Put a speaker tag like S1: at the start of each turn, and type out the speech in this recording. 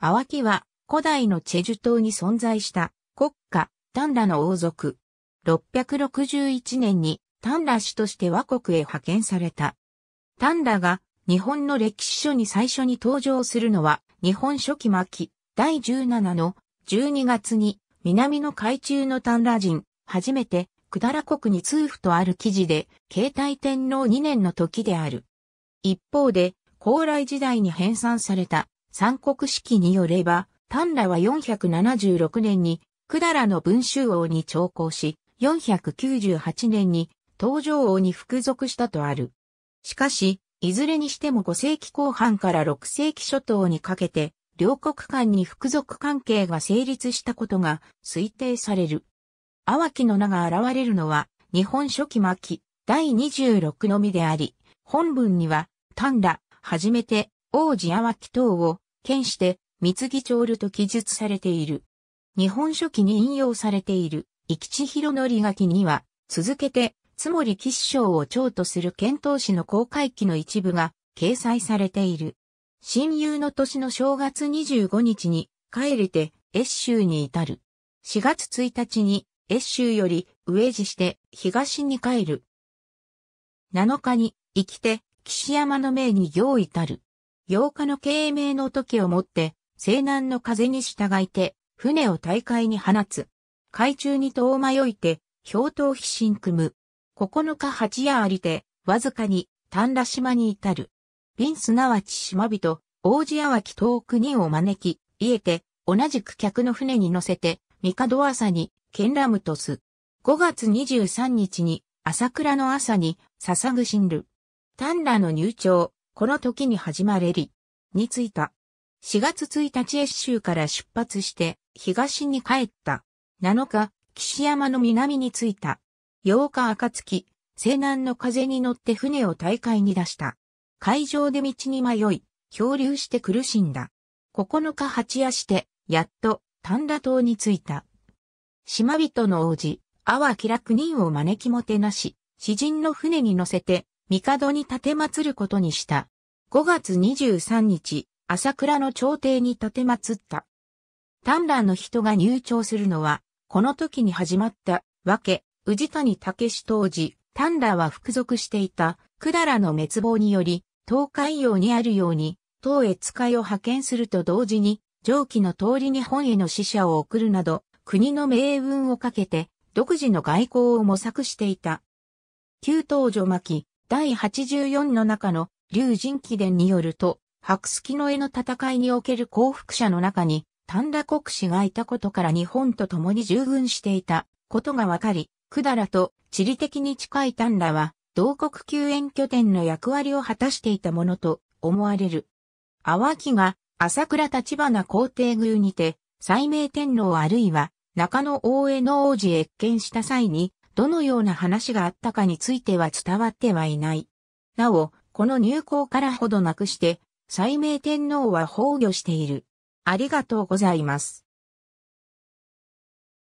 S1: アワキは古代のチェジュ島に存在した国家、丹羅の王族。661年に丹羅氏として和国へ派遣された。丹羅が日本の歴史書に最初に登場するのは日本初期末期第17の12月に南の海中の丹羅人、初めてだら国に通付とある記事で、慶太天皇2年の時である。一方で、高麗時代に編纂された三国式によれば、丹羅は476年に、百済の文集王に徴行し、498年に東条王に服属したとある。しかし、いずれにしても5世紀後半から6世紀初頭にかけて、両国間に服属関係が成立したことが推定される。淡木の名が現れるのは、日本初期末期、第26のみであり、本文には、丹羅、はじめて、王子淡木等を見して、三木長ると記述されている。日本書紀に引用されている、生地広則書には、続けて、つもり吉祥を長とする遣唐使の公開記の一部が掲載されている。親友の年の正月25日に帰れて越州に至る。4月1日に越州より上地して東に帰る。7日に生きて岸山の命に行至る。8日の慶明の時をもって、西南の風に従いて、船を大海に放つ。海中に遠迷いて、氷頭飛進組む。9日八夜ありて、わずかに、丹羅島に至る。瓶すなわち島人、王子あわき遠く人を招き、家えて、同じく客の船に乗せて、帝朝に、剣ラムとす。5月23日に、朝倉の朝に、捧ぐ進る。丹羅の入庁、この時に始まれり、に着いた。4月1日越州から出発して、東に帰った。7日、岸山の南に着いた。8日暁、西南の風に乗って船を大海に出した。海上で道に迷い、漂流して苦しんだ。9日八夜して、やっと、丹田島に着いた。島人の王子、阿波気楽人を招きもてなし、詩人の船に乗せて、帝に立て祀ることにした。5月23日、朝倉の朝廷に立て祀った。丹蘭の人が入朝するのは、この時に始まったわけ、宇谷武史当時、丹蘭は服属していた、だらの滅亡により、東海洋にあるように、東へ使いを派遣すると同時に、上記の通り日本への使者を送るなど、国の命運をかけて、独自の外交を模索していた。旧東女巻、第84の中の龍神記伝によると、白月の絵の戦いにおける降伏者の中に、丹羅国士がいたことから日本と共に従軍していたことがわかり、百済と地理的に近い丹羅は、同国救援拠点の役割を果たしていたものと思われる。淡木が朝倉立花皇帝宮にて、西明天皇あるいは中野大江の王子へ謁見した際に、どのような話があったかについては伝わってはいない。なお、この入校からほどなくして、斉明天皇は崩御している。ありがとうございます。